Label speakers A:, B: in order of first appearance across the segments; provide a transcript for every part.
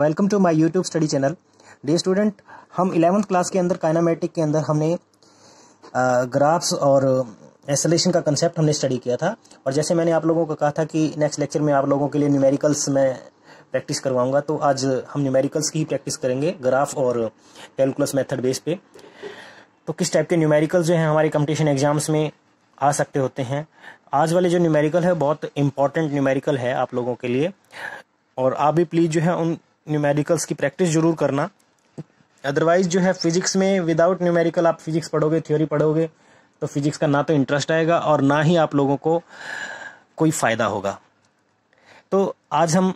A: Welcome to my YouTube study channel डे student हम eleventh class के अंदर काइनामेटिक के अंदर हमने ग्राफ्स और एसलेशन का कंसेप्ट हमने स्टडी किया था और जैसे मैंने आप लोगों को कहा था कि नेक्स्ट लेक्चर में आप लोगों के लिए न्यूमेरिकल्स में प्रैक्टिस करवाऊंगा तो आज हम न्यूमेरिकल्स की प्रैक्टिस करेंगे ग्राफ और कैलकुलस मेथड बेस पे तो किस टाइप के न्यूमेरिकल्स जो हैं हमारे कंपटीशन एग्जाम्स में आ सकते होते हैं आज वाले जो न्यूमेरिकल है बहुत इंपॉर्टेंट न्यूमेरिकल है आप लोगों के लिए और आप भी प्लीज़ जो है उन न्यूमेरिकल्स की प्रैक्टिस जरूर करना अदरवाइज जो है फिजिक्स में विदाउट न्यूमेरिकल आप फिजिक्स पढ़ोगे थ्योरी पढ़ोगे तो फिजिक्स का ना तो इंटरेस्ट आएगा और ना ही आप लोगों को कोई फ़ायदा होगा तो आज हम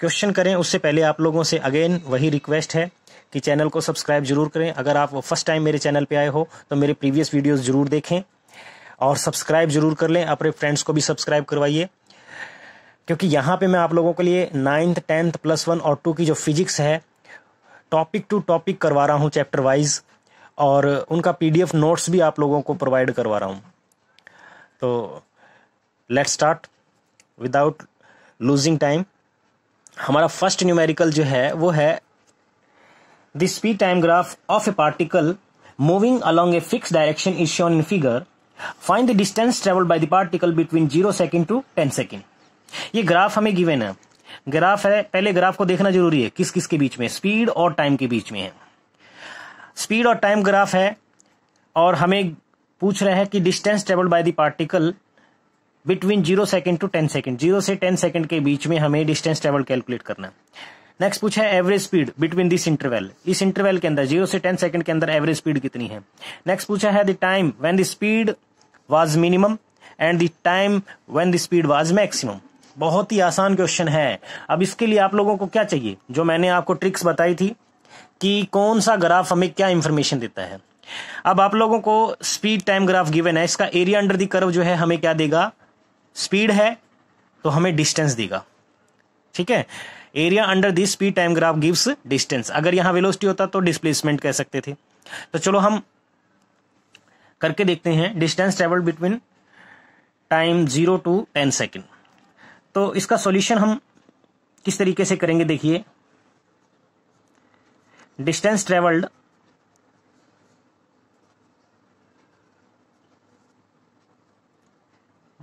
A: क्वेश्चन करें उससे पहले आप लोगों से अगेन वही रिक्वेस्ट है कि चैनल को सब्सक्राइब जरूर करें अगर आप फर्स्ट टाइम मेरे चैनल पे आए हो तो मेरे प्रीवियस वीडियोस जरूर देखें और सब्सक्राइब जरूर कर लें अपने फ्रेंड्स को भी सब्सक्राइब करवाइए क्योंकि यहाँ पे मैं आप लोगों के लिए नाइन्थ टेंथ प्लस वन और टू की जो फिजिक्स है टॉपिक टू टॉपिक करवा रहा हूँ चैप्टर वाइज और उनका पीडीएफ नोट्स भी आप लोगों को प्रोवाइड करवा रहा हूँ तो let's start without losing time हमारा फर्स्ट न्यूमेरिकल जो है वो है the speed time graph of a particle moving along a fix direction is shown in figure find the distance travel by the particle between zero second to ten second ये graph हमें given है graph है पहले graph को देखना जरूरी है किस किस के बीच में स्पीड और टाइम के बीच में है स्पीड और टाइम ग्राफ है और हमें पूछ रहे हैं कि distance travelled by the particle between zero second to ten second zero से टेन सेकेंड के बीच में हमें डिस्टेंस ट्रेवल कैलकुलेट करना है नेक्स्ट पूछा है average speed between this interval इस इंटरवल के अंदर जीरो से टेन सेकंड के अंदर एवरेज स्पीड कितनी है नेक्स्ट पूछा है the time when the speed was minimum and the time when the speed was maximum बहुत ही आसान क्वेश्चन है अब इसके लिए आप लोगों को क्या चाहिए जो मैंने आपको ट्रिक्स बताई थी कि कौन सा ग्राफ हमें क्या इंफॉर्मेशन देता है अब आप लोगों को स्पीड टाइम ग्राफ गिवन है इसका एरिया अंडर दी कर्व जो है हमें क्या देगा स्पीड है तो हमें डिस्टेंस देगा ठीक है area under the speed time graph gives distance अगर यहां वेलोसिटी होता तो डिस्प्लेसमेंट कह सकते थे तो चलो हम करके देखते हैं distance travel between time zero to ten second तो इसका सॉल्यूशन हम किस तरीके से करेंगे देखिए डिस्टेंस ट्रेवल्ड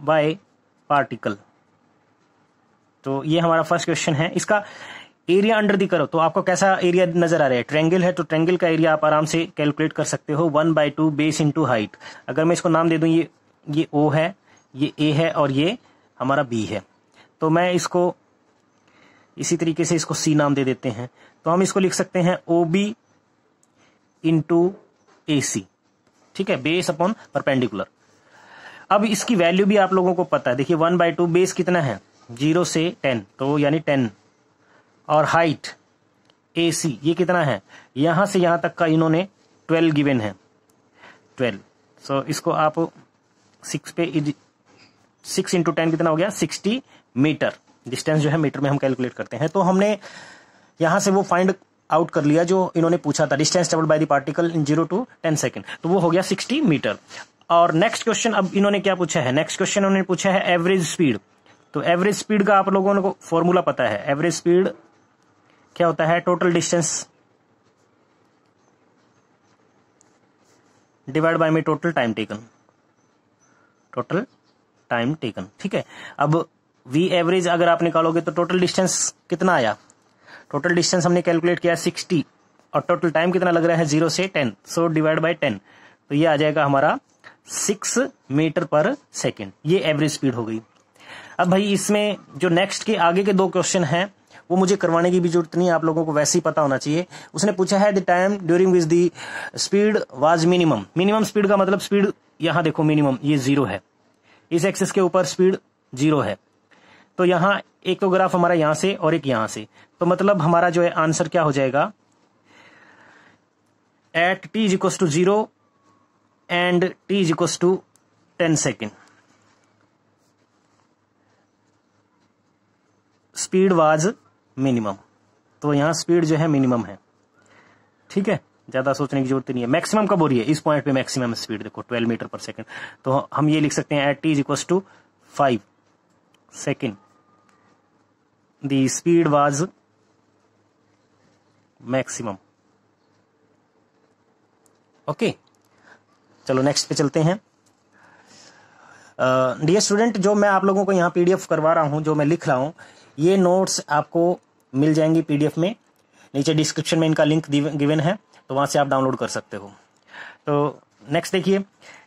A: बाय पार्टिकल तो ये हमारा फर्स्ट क्वेश्चन है इसका एरिया अंडर दी करो तो आपको कैसा एरिया नजर आ रहा है ट्रेंगल है तो ट्रेंगल का एरिया आप आराम से कैलकुलेट कर सकते हो one by two base into height अगर मैं इसको नाम दे दूं ये ये ओ है ये ए है और ये हमारा बी है तो मैं इसको इसी तरीके से इसको सी नाम दे देते हैं तो हम इसको लिख सकते हैं ओ बी इंटू ए सी ठीक है बेस अपॉन परपेंडिकुलर अब इसकी वैल्यू भी आप लोगों को पता है देखिए वन बाई टू बेस कितना है जीरो से टेन तो यानी टेन और हाइट ए सी ये कितना है यहां से यहां तक का इन्होंने ट्वेल्व गिवन है ट्वेल्व सो so, इसको आप सिक्स पे सिक्स इंटू टेन कितना हो गया सिक्सटी मीटर डिस्टेंस जो है मीटर में हम कैलकुलेट करते हैं तो हमने यहां से वो फाइंड आउट कर लिया जो इन्होंने पूछा था distance travel by the particle in zero to ten second तो वो हो गया सिक्सटी मीटर और नेक्स्ट क्वेश्चन अब इन्होंने क्या पूछा है नेक्स्ट क्वेश्चन उन्होंने पूछा है एवरेज स्पीड तो एवरेज स्पीड का आप लोगों को फॉर्मूला पता है एवरेज स्पीड क्या होता है टोटल डिस्टेंस डिवाइड बाय मी total time taken total time taken ठीक है अब वी एवरेज अगर आप निकालोगे तो टोटल डिस्टेंस कितना आया टोटल डिस्टेंस हमने कैलकुलेट किया सिक्सटी और टोटल टाइम कितना लग रहा है जीरो से ten so divide by ten तो ये आ जाएगा हमारा सिक्स मीटर पर सेकेंड ये एवरेज स्पीड हो गई अब भाई इसमें जो नेक्स्ट के आगे के दो क्वेश्चन हैं वो मुझे करवाने की भी जरूरत नहीं आप लोगों को वैसे ही पता होना चाहिए उसने पूछा है the time during which the speed was minimum minimum speed का मतलब स्पीड यहां देखो मिनिमम ये जीरो है इस एक्सिस के ऊपर स्पीड जीरो है तो यहां एक तो ग्राफ हमारा यहां से और एक यहां से तो मतलब हमारा जो है आंसर क्या हो जाएगा at T is equal to zero and T is equal to ten second speed was minimum तो यहां स्पीड जो है मिनिमम है ठीक है ज्यादा सोचने की जरूरत नहीं है मैक्सिमम कब हो रही है इस पॉइंट पे मैक्सिमम स्पीड देखो 12 मीटर पर सेकंड तो हम ये लिख सकते हैं at T is equal to five second the speed was maximum okay okay. चलो नेक्स्ट पे चलते हैं डियर uh, स्टूडेंट जो मैं आप लोगों को यहाँ पीडीएफ करवा रहा हूँ जो मैं लिख रहा हूँ ये नोट्स आपको मिल जाएंगी पीडीएफ में नीचे डिस्क्रिप्शन में इनका लिंक गिवन है तो वहां से आप डाउनलोड कर सकते हो तो नेक्स्ट देखिए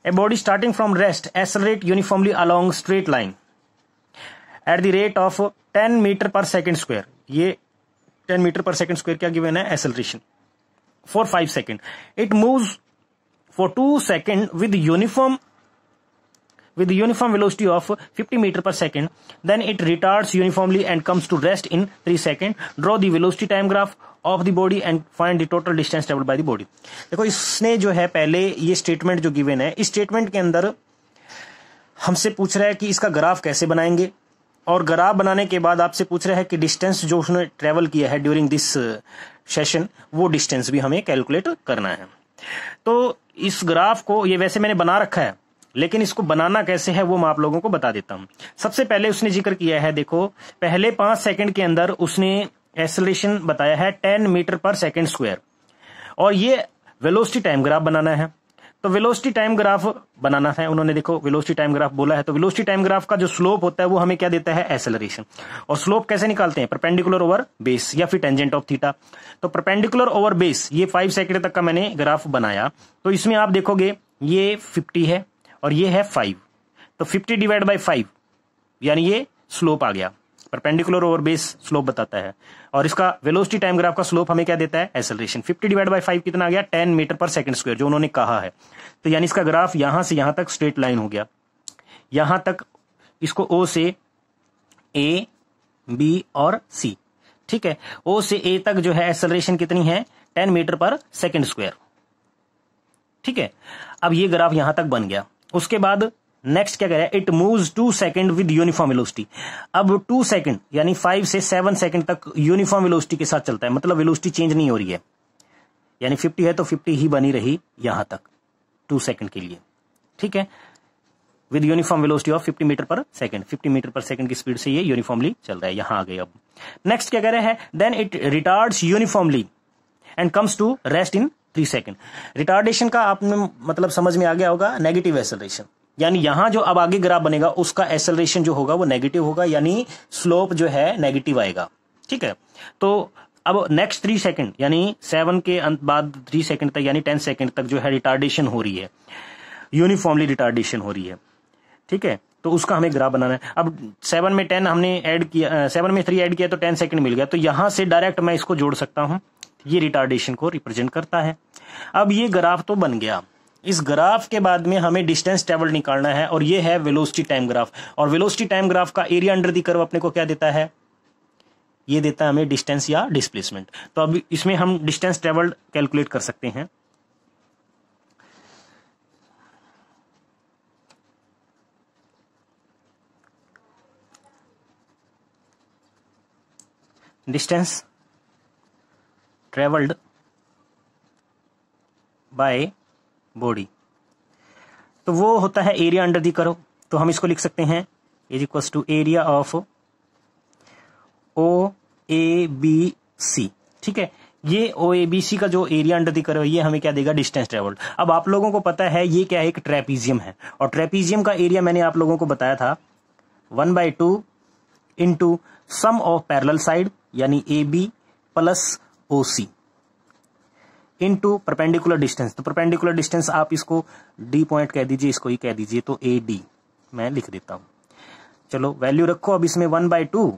A: a body starting from rest accelerate uniformly along straight line at the rate of ten metre per second square ये 10 मीटर पर सेकेंड स्क्वायर क्या गिवन है acceleration for five second it move for two second with uniform with uniform velocity of 50 metre per second then it retards uniformly and comes to rest in three second draw velocity time graph of the body and find the total distance travel by the body देखो इसने जो है पहले ये statement जो given है इस statement के अंदर हमसे पूछ रहा है कि इसका ग्राफ कैसे बनाएंगे और ग्राफ बनाने के बाद आपसे पूछ रहा है कि डिस्टेंस जो उसने ट्रेवल किया है ड्यूरिंग दिस सेशन वो डिस्टेंस भी हमें कैलकुलेट करना है तो इस ग्राफ को ये वैसे मैंने बना रखा है लेकिन इसको बनाना कैसे है वो मैं आप लोगों को बता देता हूं सबसे पहले उसने जिक्र किया है देखो पहले पांच सेकंड के अंदर उसने एसोलेशन बताया है ten metre per second square और ये वेलोसिटी टाइम ग्राफ बनाना है तो वेलोसिटी टाइम ग्राफ बनाना है उन्होंने देखो वेलोसिटी टाइम ग्राफ बोला है तो वेलोसिटी टाइम ग्राफ का जो स्लोप होता है वो हमें क्या देता है एसेलरेशन और स्लोप कैसे निकालते हैं परपेंडिकुलर ओवर बेस या फिर टेंजेंट ऑफ थीटा तो परपेंडिकुलर ओवर बेस ये फाइव सेकेंड तक का मैंने ग्राफ बनाया तो इसमें आप देखोगे ये फिफ्टी है और ये है फाइव तो फिफ्टी डिवाइड बाई फाइव यानी ये स्लोप आ गया परपेंडिकुलर ओवर बेस स्लोप बताता है और इसका वेलोसिटी टाइम ग्राफ का स्लोप हमें क्या देता है एसलरेशन 50 डिवाइड बाय 5 कितना आ गया 10 मीटर पर सेकंड स्क्वायर जो उन्होंने कहा है तो यानी इसका ग्राफ यहां से यहां तक स्ट्रेट लाइन हो गया यहां तक इसको ओ से ए बी और सी ठीक है ओ से ए तक जो है एसलरेशन कितनी है ten metre per second square ठीक है अब ये ग्राफ यहां तक बन गया उसके बाद नेक्स्ट क्या कह रहा है it moves two second with uniform velocity अब टू सेकंड यानी फाइव से सेवन सेकंड तक यूनिफॉर्म वेलोसिटी के साथ चलता है मतलब वेलोसिटी चेंज नहीं हो रही है यानी फिफ्टी है तो फिफ्टी ही बनी रही यहां तक टू सेकंड के लिए ठीक है with uniform velocity of fifty metre per second fifty metre per second की स्पीड से ये यूनिफॉर्मली चल रहा है यहां आ गए अब नेक्स्ट क्या कह रहे हैं then it retard uniformly and comes to rest in three second retardation का आपने मतलब समझ में आ गया होगा नेगेटिव एसलेशन यानी यहां जो अब आगे ग्राफ बनेगा उसका एक्सेलरेशन जो होगा वो नेगेटिव होगा यानी स्लोप जो है नेगेटिव आएगा ठीक है तो अब नेक्स्ट थ्री सेकंड यानी सेवन के बाद थ्री सेकंड तक यानी टेन सेकंड तक जो है रिटार्डेशन हो रही है यूनिफॉर्मली रिटार्डेशन हो रही है ठीक है तो उसका हमें ग्राफ बनाना है अब सेवन में टेन हमने ऐड किया सेवन में थ्री ऐड किया तो टेन सेकंड मिल गया तो यहां से डायरेक्ट मैं इसको जोड़ सकता हूं ये रिटार्डेशन को रिप्रेजेंट करता है अब ये ग्राफ तो बन गया इस ग्राफ के बाद में हमें डिस्टेंस ट्रेवल निकालना है और ये है वेलोसिटी टाइम ग्राफ और वेलोसिटी टाइम ग्राफ का एरिया अंडर दी कर्व अपने को क्या देता है ये देता है हमें डिस्टेंस या डिस्प्लेसमेंट तो अब इसमें हम डिस्टेंस ट्रेवल्ड कैलकुलेट कर सकते हैं डिस्टेंस ट्रेवल्ड बाय बॉडी तो वो होता है एरिया अंडर दी करो तो हम इसको लिख सकते हैं is equal to area of O A B C ठीक है ये ओ ए बी सी का जो एरिया अंडर दी करो ये हमें क्या देगा डिस्टेंस ट्रेवल अब आप लोगों को पता है ये क्या है एक ट्रेपीजियम है और ट्रेपीजियम का एरिया मैंने आप लोगों को बताया था one by two into sum of parallel side यानी A B plus O C into perpendicular distance तो परपेंडिकुलर डिस्टेंस आप इसको डी पॉइंट कह दीजिए इसको ही कह दीजिए तो ए डी मैं लिख देता हूं चलो वैल्यू रखो अब इसमें one by two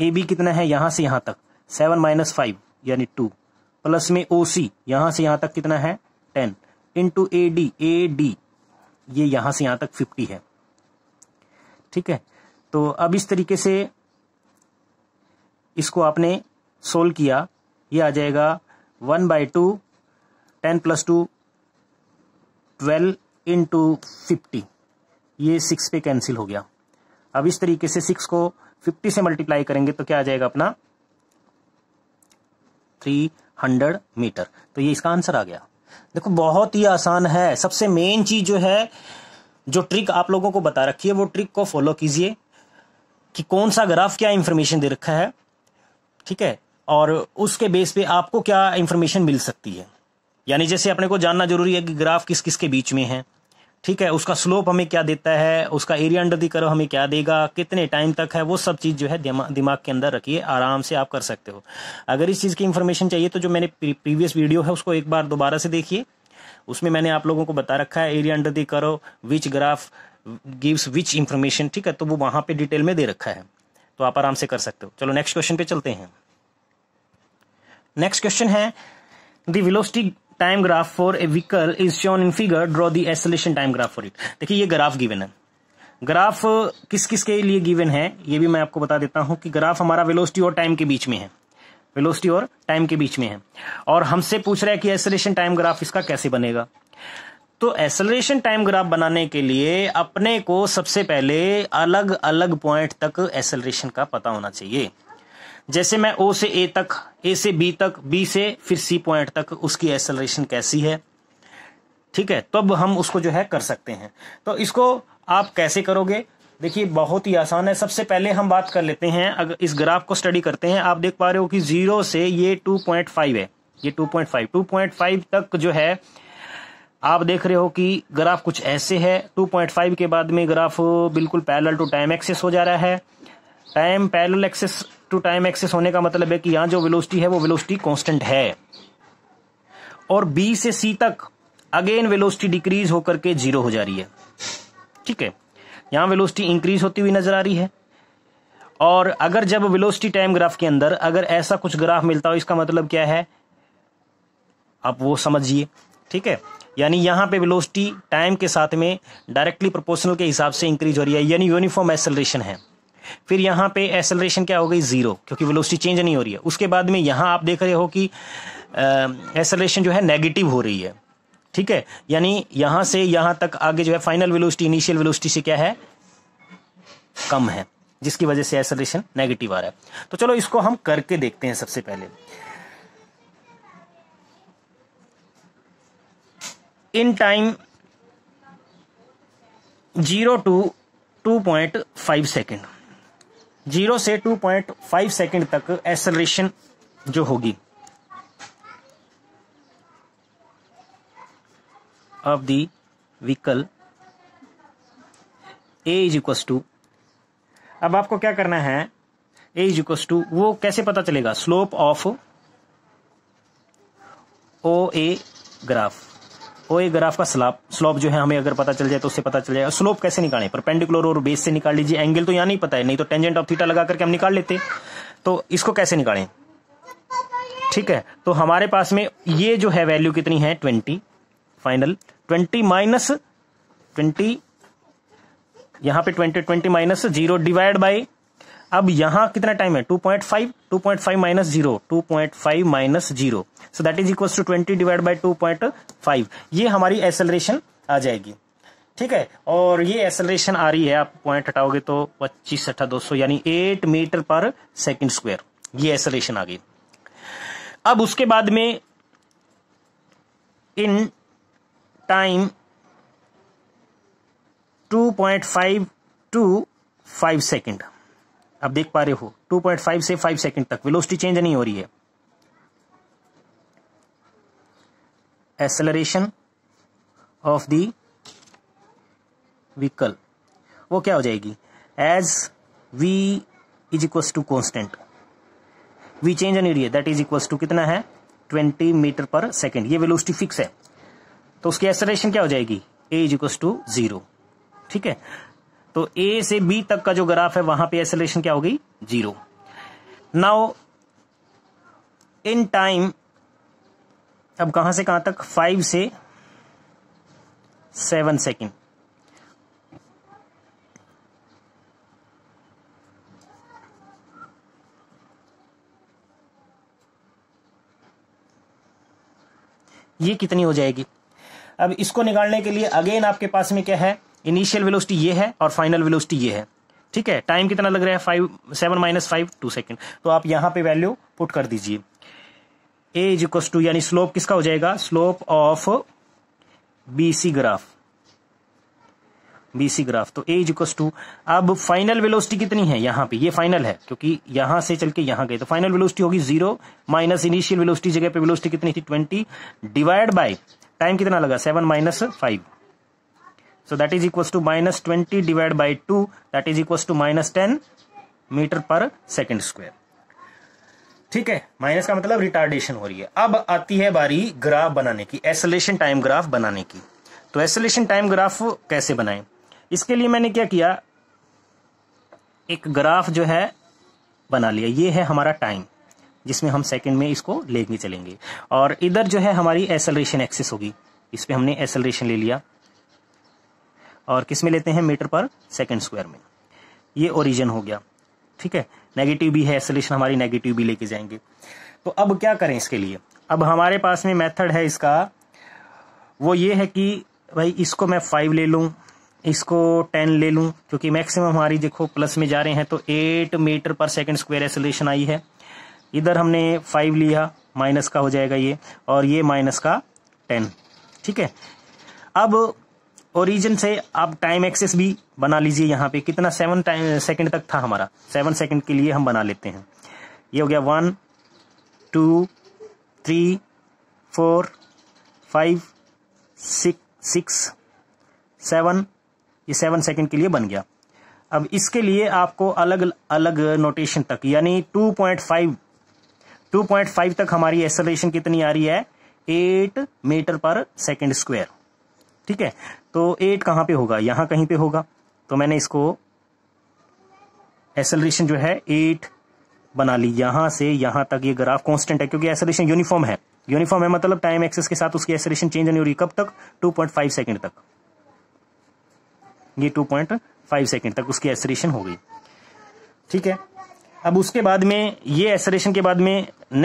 A: A B कितना है यहां से यहां तक सेवन माइनस फाइव यानी टू प्लस में ओ सी यहां से यहां तक कितना है ten into A D A D ये यहां से यहां तक फिफ्टी है ठीक है तो अब इस तरीके से इसको आपने सोल्व किया ये आ जाएगा one by two ten plus two twelve into fifty ये सिक्स पे कैंसिल हो गया अब इस तरीके से सिक्स को फिफ्टी से मल्टीप्लाई करेंगे तो क्या आ जाएगा अपना थ्री हंड्रेड मीटर तो ये इसका आंसर आ गया देखो बहुत ही आसान है सबसे मेन चीज जो है जो ट्रिक आप लोगों को बता रखी है वो ट्रिक को फॉलो कीजिए कि कौन सा ग्राफ क्या इंफॉर्मेशन दे रखा है ठीक है और उसके बेस पे आपको क्या इन्फॉर्मेशन मिल सकती है यानी जैसे अपने को जानना जरूरी है कि ग्राफ किस किस के बीच में है ठीक है उसका स्लोप हमें क्या देता है उसका एरिया अंडर दी करो हमें क्या देगा कितने टाइम तक है वो सब चीज़ जो है दिमा, दिमाग के अंदर रखिए आराम से आप कर सकते हो अगर इस चीज़ की इंफॉर्मेशन चाहिए तो जो मैंने प्रीवियस वीडियो है उसको एक बार दोबारा से देखिए उसमें मैंने आप लोगों को बता रखा है area under the curve which graph gives which information ठीक है तो वो वहाँ पर डिटेल में दे रखा है तो आप आराम से कर सकते हो चलो नेक्स्ट क्वेश्चन पे चलते हैं नेक्स्ट क्वेश्चन है the velocity time graph for a vehicle is shown in figure draw the acceleration time graph for it देखिए ये ग्राफ गिवन है ग्राफ किस किस के लिए गिवन है ये भी मैं आपको बता देता हूं कि ग्राफ हमारा वेलोसिटी और टाइम के बीच में है वेलोसिटी और टाइम के बीच में है और हमसे पूछ रहा है कि एसोलेशन टाइम ग्राफ इसका कैसे बनेगा तो एसोलेशन टाइम ग्राफ बनाने के लिए अपने को सबसे पहले अलग अलग पॉइंट तक एसोलेशन का पता होना चाहिए जैसे मैं ओ से ए तक ए से बी तक बी से फिर सी पॉइंट तक उसकी एक्सेलरेशन कैसी है ठीक है तब हम उसको जो है कर सकते हैं तो इसको आप कैसे करोगे देखिए बहुत ही आसान है सबसे पहले हम बात कर लेते हैं अगर इस ग्राफ को स्टडी करते हैं आप देख पा रहे हो कि जीरो से ये टू पॉइंट फाइव है ये two point five two point five तक जो है आप देख रहे हो कि ग्राफ कुछ ऐसे है टू पॉइंट फाइव के बाद में ग्राफ बिल्कुल पैरेलल टू टाइम एक्सेस हो जा रहा है time parallel axis to time axis होने का मतलब है कि यहां जो वेलोसिटी है वो वेलोसिटी कांस्टेंट है और बी से सी तक अगेन वेलोसिटी डिक्रीज होकर के जीरो हो जा रही है ठीक है यहां वेलोसिटी इंक्रीज होती हुई नजर आ रही है और अगर जब वेलोसिटी टाइम ग्राफ के अंदर अगर ऐसा कुछ ग्राफ मिलता हो इसका मतलब क्या है आप वो समझिए ठीक है यानी यहां पे वेलोसिटी टाइम के साथ में डायरेक्टली प्रोपोर्शनल के हिसाब से इंक्रीज हो रही है यानी यूनिफॉर्म एक्सेलरेशन है फिर यहाँ पे एक्सेलरेशन क्या हो गई ज़ीरो क्योंकि वेलोसिटी चेंज नहीं हो रही है उसके बाद में यहाँ आप देख रहे हो कि एक्सेलरेशन जो है नेगेटिव हो रही है ठीक है यानी यहाँ से यहाँ तक आगे जो है फाइनल वेलोसिटी इनिशियल वेलोसिटी से क्या है कम है जिसकी वजह से एक्सेलरेशन नेगेटिव आ रहा है तो चलो इसको हम करके देखते हैं सबसे पहले in time zero to two point five second zero से टू पॉइंट फाइव सेकेंड तक एक्सलेशन जो होगी of the vehicle a is equals to अब आपको क्या करना है ए इज इक्वस टू वो कैसे पता चलेगा slope of O a graph एक ग्राफ का स्लाप स्लोप जो है हमें अगर पता चल जाए तो उससे पता चल जाएगा स्लोप कैसे निकालें परपेंडिकुलर और बेस से निकाल लीजिए एंगल तो यहाँ नहीं पता है नहीं तो टेंजेंट ऑफ थीटा लगा करके हम निकाल लेते तो इसको कैसे निकालें ठीक है तो हमारे पास में ये जो है वैल्यू कितनी है twenty final twenty minus twenty यहां पे twenty twenty minus zero divide by अब यहां कितना टाइम है two point five two point five minus zero two point five minus zero so that is equal to twenty divide by two point five ये हमारी acceleration आ जाएगी ठीक है और ये एसेलरेशन आ रही है आप पॉइंट हटाओगे तो पच्चीस अठा दो सौ यानी eight meter per second square ये एसेलरेशन आ गई अब उसके बाद में in time two point five two five second आप देख पा रहे हो 2.5 से 5 सेकंड तक वेलोसिटी चेंज नहीं हो रही है एसलरेशन ऑफ दी व्हीकल वो क्या हो जाएगी as v is equals to constant v change an area that is equals to कितना है ट्वेंटी मीटर पर सेकेंड ये वेलोसिटी फिक्स है तो उसकी एसलेशन क्या हो जाएगी a is equals to zero ठीक है तो ए से बी तक का जो ग्राफ है वहां पे एक्सेलरेशन क्या हो गई जीरो नाउ इन टाइम अब कहाँ से कहां तक फाइव से सेवन सेकेंड ये कितनी हो जाएगी अब इसको निकालने के लिए अगेन आपके पास में क्या है इनिशियल वेलोसिटी ये है और फाइनल वेलोसिटी ये है ठीक है टाइम कितना लग रहा है five seven minus five two second तो आप यहां पे वैल्यू पुट कर दीजिए ए इज इक्वस टू यानी स्लोप किसका हो जाएगा slope of BC graph BC graph तो ए इज इक्वस टू अब फाइनल वेलोसिटी कितनी है यहां पे ये फाइनल है क्योंकि यहां से चल के यहां गए तो फाइनल वेलोसिटी होगी जीरो माइनस इनिशियल वेलोसिटी जगह पे वेलोसिटी कितनी थी ट्वेंटी डिवाइड बाय टाइम कितना लगा seven minus five so that is equals to minus twenty divide by two that is equals to minus ten metre per second square ठीक है minus का मतलब रिटार्डेशन हो रही है अब आती है बारी ग्राफ बनाने की एसोलेशन टाइम ग्राफ बनाने की तो एसोलेशन टाइम ग्राफ कैसे बनाए इसके लिए मैंने क्या किया एक ग्राफ जो है बना लिया ये है हमारा टाइम जिसमें हम सेकंड में इसको लेके चलेंगे और इधर जो है हमारी एसलरेशन एक्सेस होगी इस पर हमने एसलरेशन ले लिया और किस में लेते हैं मीटर पर सेकंड स्क्वायर में ये ओरिजिन हो गया ठीक है नेगेटिव भी है सॉल्यूशन हमारी नेगेटिव भी लेके जाएंगे तो अब क्या करें इसके लिए अब हमारे पास में मेथड है इसका वो ये है कि भाई इसको मैं फाइव ले लूँ इसको टेन ले लूँ क्योंकि मैक्सिमम हमारी देखो प्लस में जा रहे हैं तो eight meter per second square acceleration आई है इधर हमने फाइव लिया माइनस का हो जाएगा ये और ये माइनस का टेन ठीक है अब ओरिजिन से आप टाइम एक्सेस भी बना लीजिए यहाँ पे कितना सेवन टाइम सेकेंड तक था हमारा सेवन सेकेंड के लिए हम बना लेते हैं ये हो गया one two three four five six six seven ये सेवन सेकेंड के लिए बन गया अब इसके लिए आपको अलग अलग नोटेशन तक यानी two point five two point five तक हमारी एक्सलेशन कितनी आ रही है eight meter per second square ठीक है तो एट कहाँ पे होगा यहाँ कहीं पे होगा तो मैंने इसको एसलरेशन जो है एट बना ली यहां से यहां तक ये ग्राफ कांस्टेंट है क्योंकि एसलेशन यूनिफॉर्म है यूनिफॉर्म है मतलब टाइम एक्सेस के साथ उसकी एसलेशन चेंज नहीं हो रही कब तक 2.5 सेकेंड तक ये 2.5 सेकंड तक उसकी एसलेशन हो गई ठीक है अब उसके बाद में ये एसलेशन के बाद में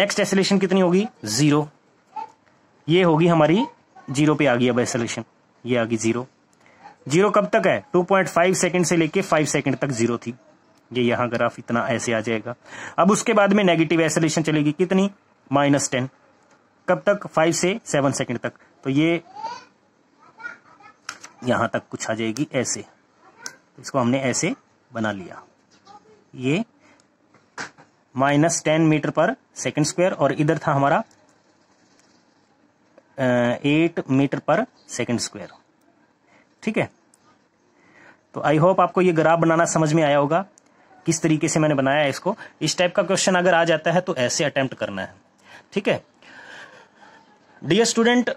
A: नेक्स्ट एसलेशन कितनी होगी जीरो ये होगी हमारी जीरो पे आ गई अब एसलेशन ये आ गई जीरो जीरो कब तक है 2.5 सेकंड से लेके 5 सेकंड तक जीरो थी ये यहां ग्राफ इतना ऐसे आ जाएगा अब उसके बाद में नेगेटिव एसोलेशन चलेगी कितनी माइनस टेन कब तक फाइव से सेवन सेकंड तक तो ये यहां तक कुछ आ जाएगी ऐसे तो इसको हमने ऐसे बना लिया ये minus ten metre per second square और इधर था हमारा eight meter per second square ठीक है तो आई होप आपको ये ग्राफ बनाना समझ में आया होगा किस तरीके से मैंने बनाया है इसको इस टाइप का क्वेश्चन अगर आ जाता है तो ऐसे अटेम्प्ट करना है ठीक है डियर स्टूडेंट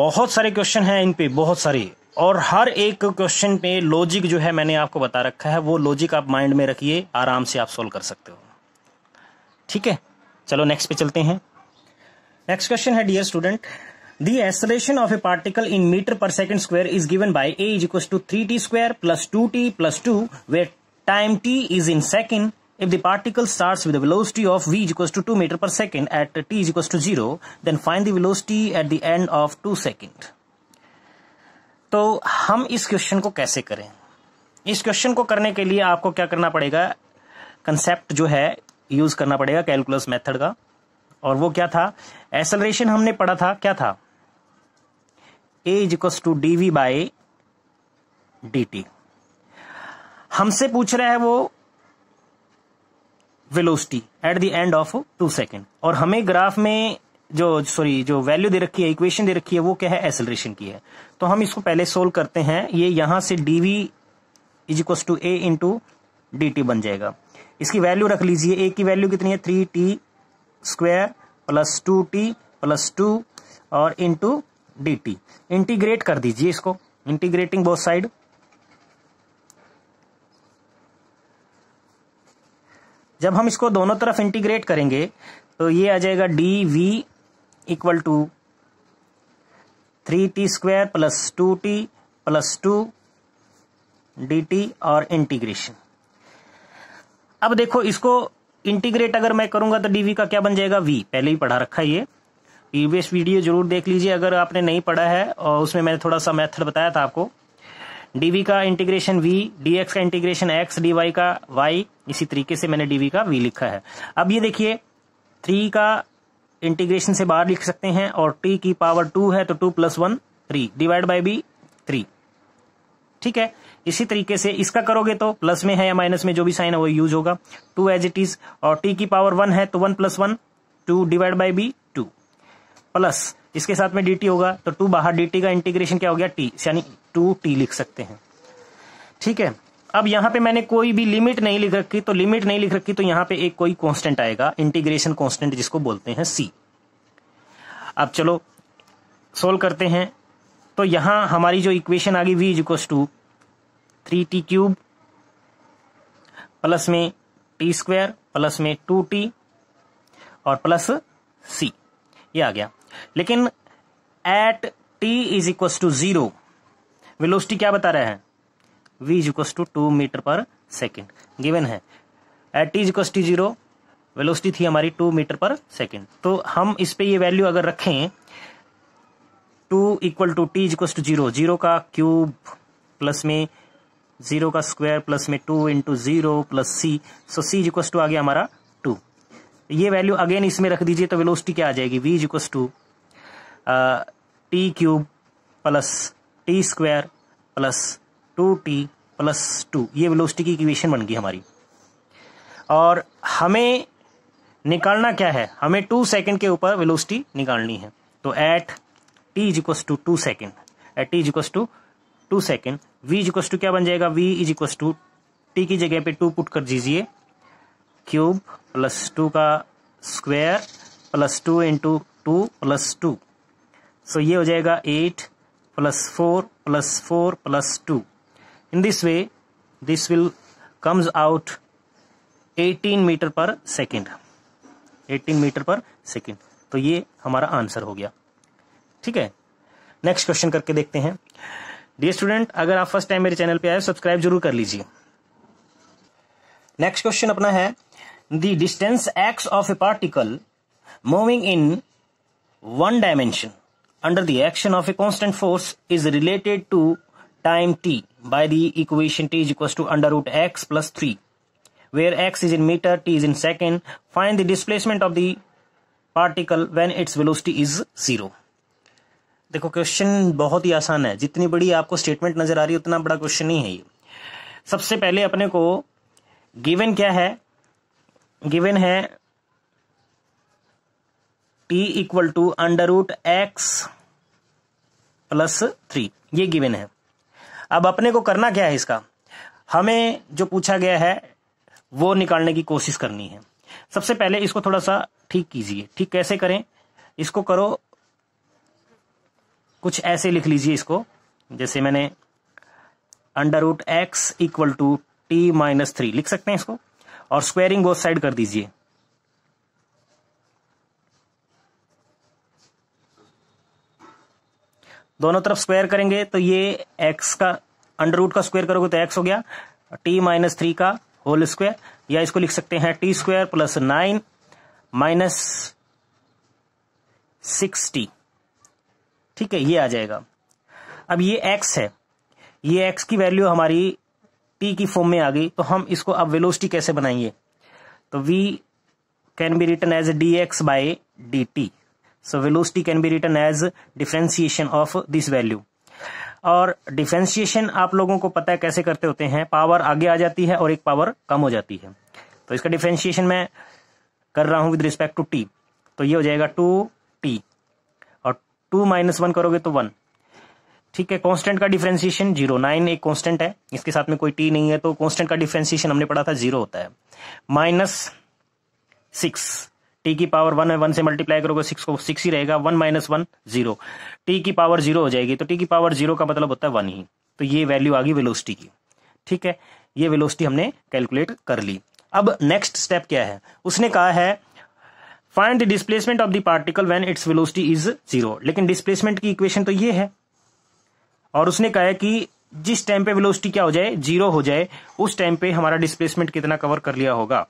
A: बहुत सारे क्वेश्चन हैं इन पे बहुत सारे और हर एक क्वेश्चन पे लॉजिक जो है मैंने आपको बता रखा है वो लॉजिक आप माइंड में रखिए आराम से आप सोल्व कर सकते हो ठीक है चलो नेक्स्ट पे चलते हैं नेक्स्ट क्वेश्चन है dear student The acceleration of a particle in meter per second square is given by a is equals to 3t square plus 2t plus 2 where time t is in second. If the particle starts with a velocity of v is equals to 2 meter per second at t is equals to 0 then find the velocity at the end of 2 second. तो हम इस question को कैसे करें इस question को करने के लिए आपको क्या करना पड़ेगा कंसेप्ट जो है यूज करना पड़ेगा कैलकुलस मेथड का और वो क्या था एसलरेशन हमने पढ़ा था क्या था a is equal to d v by d t हमसे पूछ रहा है वो velocity at the end of two second और हमें ग्राफ में जो सॉरी जो वैल्यू दे रखी है इक्वेशन दे रखी है वो क्या है एसलरेशन की है तो हम इसको पहले सोल्व करते हैं ये यहां से d v is equal to a into d t बन जाएगा इसकी वैल्यू रख लीजिए ए की वैल्यू कितनी है three t square plus two t plus two और इंटू डी टी इंटीग्रेट कर दीजिए इसको इंटीग्रेटिंग बोथ साइड जब हम इसको दोनों तरफ इंटीग्रेट करेंगे तो ये आ जाएगा d v equal to three t square plus two t plus two d t और इंटीग्रेशन अब देखो इसको इंटीग्रेट अगर मैं करूंगा तो डीवी का क्या बन जाएगा वी पहले ही पढ़ा रखा है ये प्रीवियस e वीडियो जरूर देख लीजिए अगर आपने नहीं पढ़ा है और उसमें मैंने थोड़ा सा मेथड बताया था आपको डीवी का इंटीग्रेशन वी डीएक्स का इंटीग्रेशन एक्स डीवाई का वाई इसी तरीके से मैंने डीवी का वी लिखा है अब ये देखिए थ्री का इंटीग्रेशन से बाहर लिख सकते हैं और टी की पावर टू है तो two plus one three divide by b three ठीक है इसी तरीके से इसका करोगे तो प्लस में है या माइनस में जो भी साइन है वो यूज होगा टू एज इट इज और टी की पावर वन है तो one plus one two divide by b plus इसके साथ में डी होगा तो टू बाहर डी का इंटीग्रेशन क्या हो गया टी यानी टू टी लिख सकते हैं ठीक है अब यहां पे मैंने कोई भी लिमिट नहीं लिख रखी तो लिमिट नहीं लिख रखी तो यहां पे एक कोई कांस्टेंट आएगा इंटीग्रेशन कांस्टेंट जिसको बोलते हैं सी अब चलो सोल्व करते हैं तो यहां हमारी जो इक्वेशन आ गई v is equals to three t cube plus में टी स्क्वायर प्लस में टू टी और प्लस सी ये आ गया लेकिन at T is equal to zero velocity क्या बता रहे हैं v is equal to two meter per second given है at T is equal to zero velocity थी हमारी टू मीटर पर सेकेंड तो हम इस पे ये वैल्यू अगर रखें two equal to t is equal to zero zero का क्यूब प्लस में जीरो का स्क्वायर प्लस में two into zero plus c so c is equal to आ गया हमारा टू ये वैल्यू अगेन इसमें रख दीजिए तो वेलोसिटी क्या आ जाएगी v is equal to t cube plus t square plus two t plus two ये वेलोसिटी की इक्वेशन बन गई हमारी और हमें निकालना क्या है हमें टू सेकेंड के ऊपर वेलोसिटी निकालनी है तो at T is two two second at T is two two second v is two क्या बन जाएगा v is equal to t की जगह पे टू पुट कर दीजिए क्यूब प्लस टू का square plus two into two plus two so ये हो जाएगा eight plus four plus four plus two in this way this will comes out eighteen meter per second eighteen meter per second तो ये हमारा answer हो गया ठीक है नेक्स्ट क्वेश्चन करके देखते हैं डियर स्टूडेंट अगर आप फर्स्ट टाइम मेरे चैनल पे आए सब्सक्राइब जरूर कर लीजिए नेक्स्ट क्वेश्चन अपना है the distance x of a particle moving in one dimension under the action of a constant force is related to time t by the equation t is equals to under root x plus 3 where x is in meter t is in second find the displacement of the particle when its velocity is zero देखो question बहुत ही आसान है जितनी बड़ी आपको statement नजर आ रही है उतना बड़ा क्वेश्चन नहीं है ये सबसे पहले अपने को गिवन क्या है गिवन है t equal to under root x plus three ये गिवन है अब अपने को करना क्या है इसका हमें जो पूछा गया है वो निकालने की कोशिश करनी है सबसे पहले इसको थोड़ा सा ठीक कीजिए ठीक कैसे करें इसको करो कुछ ऐसे लिख लीजिए इसको जैसे मैंने under root x equal to t minus three लिख सकते हैं इसको और स्क्वायरिंग बोथ साइड कर दीजिए दोनों तरफ स्क्वायर करेंगे तो ये एक्स का अंडर रूट का स्क्वायर करोगे तो एक्स हो गया टी माइनस थ्री का होल स्क्वायर या इसको लिख सकते हैं t square plus nine minus six t ठीक है ये आ जाएगा अब ये एक्स है ये एक्स की वैल्यू हमारी टी की फॉर्म में आ गई तो हम इसको अब वेलोसिटी कैसे बनाएंगे तो v can be written as d x by d t so velocity can be written as differentiation of this value और डिफ्रेंशिएशन आप लोगों को पता है कैसे करते होते हैं पावर आगे आ जाती है और एक पावर कम हो जाती है तो इसका डिफ्रेंशिएशन मैं कर रहा हूं विद रिस्पेक्ट टू टी तो ये हो जाएगा टू टी और टू माइनस वन करोगे तो वन ठीक है कांस्टेंट का डिफ्रेंसिएशन जीरो नाइन एक कांस्टेंट है इसके साथ में कोई टी नहीं है तो कॉन्स्टेंट का डिफ्रेंसिएशन हमने पढ़ा था जीरो होता है माइनस सिक्स टी की पावर वन है वन से मल्टीप्लाई करोगे सिक्स को सिक्स ही रहेगा one minus one zero t की पावर जीरो हो जाएगी तो टी की पावर जीरो का मतलब होता है वन ही तो ये वैल्यू आ गई वेलोसिटी की ठीक है ये वेलोसिटी हमने कैलकुलेट कर ली अब नेक्स्ट स्टेप क्या है उसने कहा है find the displacement of the particle when its velocity is zero लेकिन डिस्प्लेसमेंट की इक्वेशन तो ये है और उसने कहा है कि जिस टाइम पे वेलोसिटी क्या हो जाए जीरो हो जाए उस टाइम पे हमारा डिस्प्लेसमेंट कितना कवर कर लिया होगा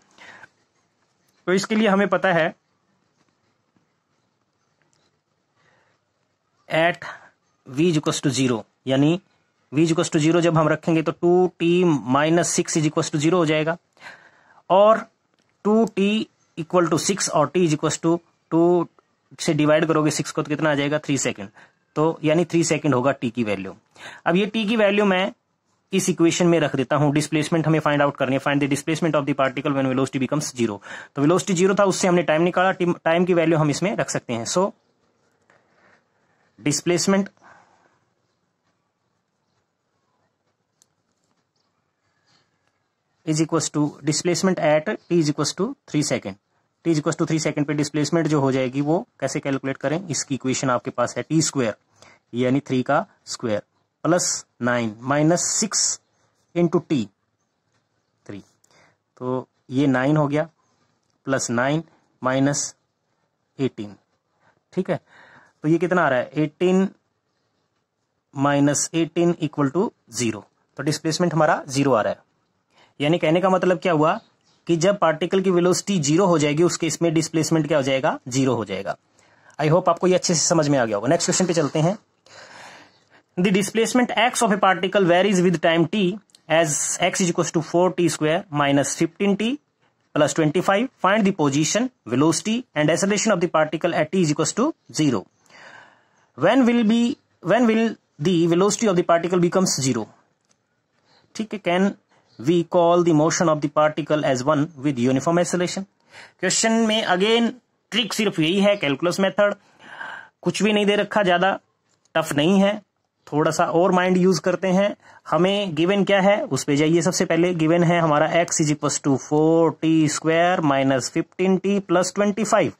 A: तो इसके लिए हमें पता है एट वीज इक्वस टू जीरो यानी वीज इक्वस टू जीरो जब हम रखेंगे तो two t minus six is equals to zero हो जाएगा और two t equal to six और t is equals to two से डिवाइड करोगे सिक्स को तो कितना आ जाएगा थ्री सेकेंड तो यानी थ्री सेकेंड होगा टी की वैल्यू अब ये टी की वैल्यू मैं इस इक्वेशन में रख देता हूं डिस्प्लेसमेंट हमें फाइंड आउट करनी है find the displacement of the particle when velocity becomes zero तो वेलोसिटी जीरो था उससे हमने टाइम निकाला टाइम की वैल्यू हम इसमें रख सकते हैं so displacement is equal to displacement at T is equal to three second t is equal to three second पे डिस्प्लेसमेंट जो हो जाएगी वो कैसे कैलकुलेट करें इसकी इक्वेशन आपके पास है टी स्क्वेयर यानी थ्री का square plus nine minus six into t three तो ये नाइन हो गया प्लस नाइन माइनस एटीन ठीक है तो ये कितना आ रहा है eighteen minus eighteen equal to zero तो डिस्प्लेसमेंट हमारा जीरो आ रहा है यानी कहने का मतलब क्या हुआ कि जब पार्टिकल की वेलोसिटी जीरो हो जाएगी उसके इसमें डिस्प्लेसमेंट क्या हो जाएगा जीरो हो जाएगा आई होप आपको ये अच्छे से समझ में आ गया होगा नेक्स्ट क्वेश्चन पे चलते हैं the displacement x of a particle varies with time t as x is equals to 4t square minus 15t plus 25 find the position velocity and acceleration of the particle at t is equals to 0 when will be when will the velocity of the particle becomes 0 ठीक can we call the motion of the particle as one with uniform acceleration question में again trick सिर्फ यही है calculus method कुछ भी नहीं दे रखा ज्यादा टफ नहीं है थोड़ा सा और माइंड यूज करते हैं हमें गिवन क्या है उस पे जाइए सबसे पहले गिवन है हमारा x is equals to four t square minus fifteen t plus twenty five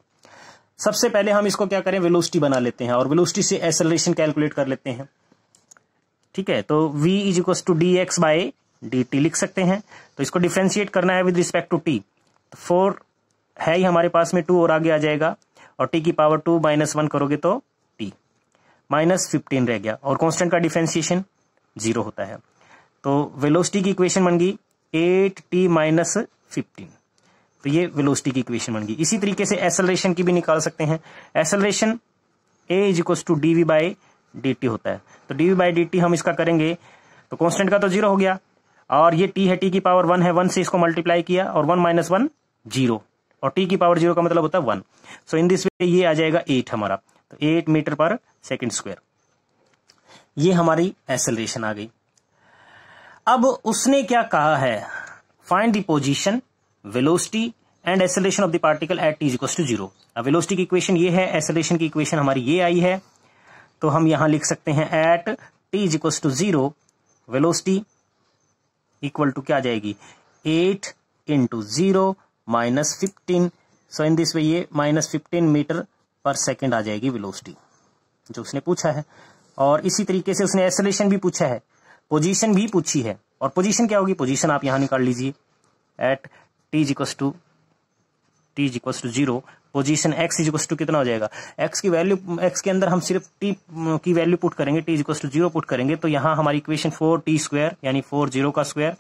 A: सबसे पहले हम इसको क्या करें वेलोसिटी बना लेते हैं और वेलोसिटी से एक्सेलरेशन कैलकुलेट कर लेते हैं ठीक है तो v is equals to d x by d t लिख सकते हैं तो इसको डिफ्रेंशिएट करना है with respect to t four है ही हमारे पास में टू और आगे आ जाएगा और टी की पावर टू माइनस वन करोगे तो माइनस फिफ्टीन रह गया और कॉन्स्टेंट का डिफ्रेंसिएशन जीरो होता है तो वेलोसिटी की इक्वेशन बन गई एट टी माइनस फिफ्टीन तो ये वेलोसिटी की इक्वेशन बन गई इसी तरीके से एसलरेशन की भी निकाल सकते हैं acceleration a is equal to d v by d t होता है तो d v by d t हम इसका करेंगे तो कॉन्स्टेंट का तो जीरो हो गया और ये टी है टी की पावर वन है वन से इसको मल्टीप्लाई किया और वन माइनस वन जीरो और टी की पावर जीरो का मतलब होता है one so in this way ये आ जाएगा एट हमारा तो eight meter per second square ये हमारी एक्सेलरेशन आ गई अब उसने क्या कहा है find the position velocity and acceleration of the particle at t equal to zero velocity की इक्वेशन ये है एक्सेलरेशन की इक्वेशन हमारी ये आई है तो हम यहां लिख सकते हैं at t equal to zero velocity equal to क्या जाएगी eight into zero minus fifteen so in this way ये minus fifteen meter per second आ जाएगी विलोसिटी जो उसने पूछा है और इसी तरीके से उसने एसोलेशन भी पूछा है पोजीशन भी पूछी है और पोजीशन क्या होगी पोजीशन आप यहां निकाल लीजिए at t equals to t equals to zero position x equals to कितना हो जाएगा एक्स की वैल्यू एक्स के अंदर हम सिर्फ टी की वैल्यू पुट करेंगे t equals to zero put करेंगे तो यहां हमारी इक्वेशन फोर टी स्क्वायर यानी फोर जीरो का square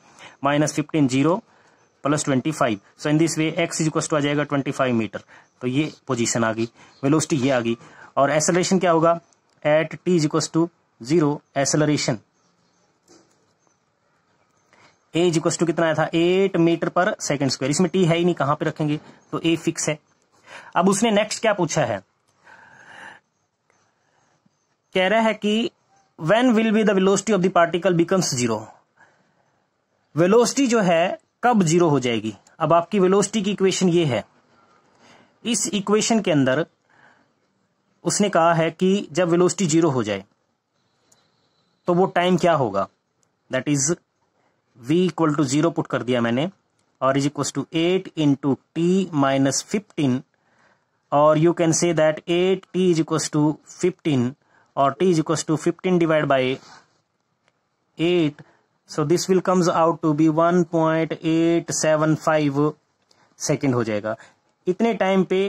A: minus fifteen zero plus twenty five so in this way x is to आ जाएगा ट्वेंटी फाइव मीटर तो ये पोजीशन आ गई वेलोसिटी ये आ गई और एसेलरेशन क्या होगा at T is equal to zero acceleration a is equal to कितना आया था eight meter per second square इसमें टी है ही नहीं कहां पे रखेंगे तो ए फिक्स है अब उसने नेक्स्ट क्या पूछा है कह रहा है कि when will be the velocity of the particle becomes zero velocity जो है कब जीरो हो जाएगी अब आपकी वेलोसिटी की इक्वेशन ये है इस इक्वेशन के अंदर उसने कहा है कि जब वेलोसिटी जीरो हो जाए तो वो टाइम क्या होगा that is v equal to zero put कर दिया मैंने और is equal to eight into t minus fifteen और you can say that eight T is equal to fifteen और t is equal to fifteen divide by eight so this will comes out to be one point eight seven five second हो जाएगा इतने time पे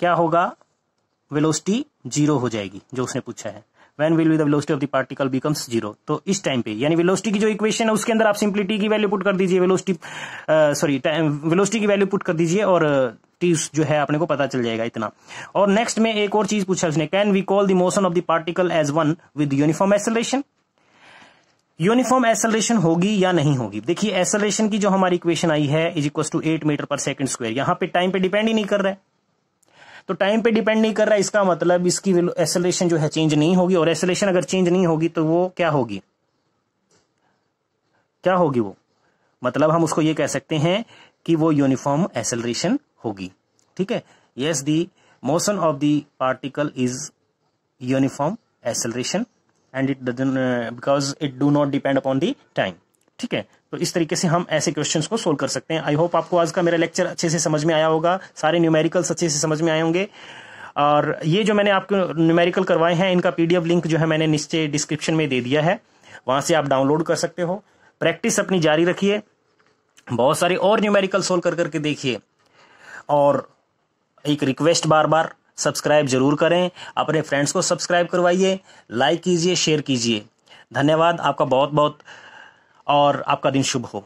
A: क्या होगा velocity zero हो जाएगी जो उसने पूछा है when will be the of the particle becomes zero तो इस टाइम पे यानी वेलोसिटी की जो इक्वेशन है उसके अंदर आप सिंपली की वैल्यू पुट कर दीजिए वेलोसिटी सॉरी वेलोसिटी की वैल्यू पुट कर दीजिए और टी जो है आपने को पता चल जाएगा इतना और नेक्स्ट में एक और चीज पूछा उसने can we call the motion of the particle as one with uniform acceleration uniform acceleration होगी या नहीं होगी देखिए एसलेशन की जो हमारी इक्वेशन आई है is equal to eight meter per second square यहां पे टाइम पे डिपेंड ही नहीं कर रहा है तो टाइम पे डिपेंड नहीं कर रहा है इसका मतलब इसकी एसलेशन जो है चेंज नहीं होगी और एसलेशन अगर चेंज नहीं होगी तो वो क्या होगी क्या होगी वो मतलब हम उसको ये कह सकते हैं कि वो यूनिफॉर्म एसलेशन होगी ठीक है yes the motion of particle particle is uniform acceleration and it because it do not depend upon the time ठीक है तो इस तरीके से हम ऐसे क्वेश्चन को सोल्व कर सकते हैं आई होप आपको आज का मेरा लेक्चर अच्छे से समझ में आया होगा सारे न्यूमेरिकल्स अच्छे से समझ में आए होंगे और ये जो मैंने आपको न्यूमेरिकल करवाए हैं इनका पीडीएफ लिंक जो है मैंने नीचे डिस्क्रिप्शन में दे दिया है वहां से आप डाउनलोड कर सकते हो प्रैक्टिस अपनी जारी रखिए बहुत सारे और न्यूमेरिकल सोल्व कर करके देखिए और एक रिक्वेस्ट बार बार सब्सक्राइब जरूर करें अपने फ्रेंड्स को सब्सक्राइब करवाइए लाइक कीजिए शेयर कीजिए धन्यवाद आपका बहुत बहुत और आपका दिन शुभ हो